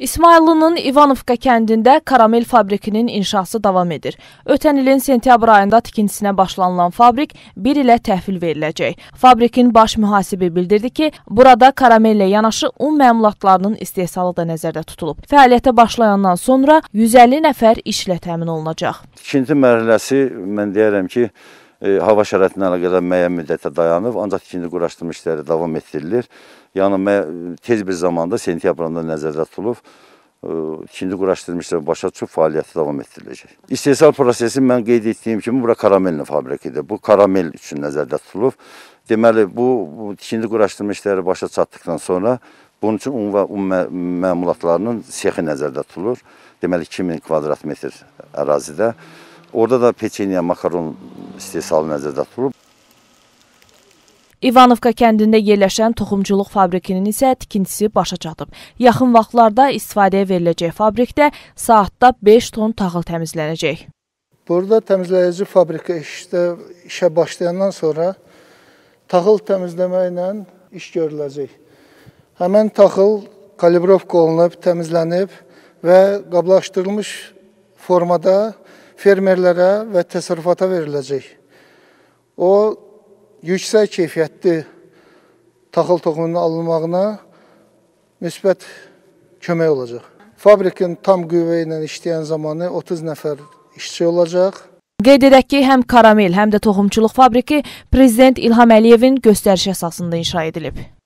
İsmayıllının İvanovka kəndində karamel fabrikinin inşası davam edir. Ötən ilin sentyabr ayında tikintisinə başlanılan fabrik bir ilə təhvil veriləcək. Fabrikin baş mühasibi bildirdi ki, burada karamellə yanaşı un məmulatlarının istehsalı da nəzərdə tutulub. Fəaliyyətə başlayandan sonra 150 nəfər işlə təmin olunacaq. Tikinti mərhələsi mən deyərəm ki, E, hava şəraiti ilə əlaqədar müəyyən müddətə dayanıb, ancaq tikinti quraşdırma işləri davam etdirilir. Yəni tez bir zamanda sentyabrında nəzərdə tutulub tikinti e, quraşdırma işləri başa çıxıb fəaliyyəti davam etdiriləcək. İstehsal prosesi mən qeyd etdiyim kimi bura karamelli fabrikidir. Bu karamel üçün nəzərdə tutulub. Deməli bu tikinti quraşdırma işləri başa çatdıqdan sonra Bunun üçün un və un məmulatlarının sexi nəzərdə tutulur. Deməli 2000 kvadrat metr ərazidə. Orada da peçeniya, makaron istehsalı nəzərdə tutulub. İvanovka kəndində yerləşən toxumçuluq fabrikinin isə tikintisi başa çatıb. Yaxın vaxtlarda istifadəyə veriləcək fabrikdə saatda 5 ton taxıl təmizlənəcək. Burada təmizləyici fabrika işdə işə başlayandan sonra taxıl təmizləməklə iş görüləcək. Həmin taxıl kalibrovka olunub, təmizlənib və qablaşdırılmış formada təmizlənəcək fermerlərə və təsərrüfata veriləcək. O, yüksək keyfiyyətli taxıl toxumunun alınmağına müsbət kömək olacaq. Fabrikin tam qüvvə ilə işləyən zamanı 30 nəfər işçi olacaq. Qeyd edək ki, həm karamel, həm də toxumçuluq fabriki Prezident İlham Əliyevin göstərişi əsasında inşa edilib.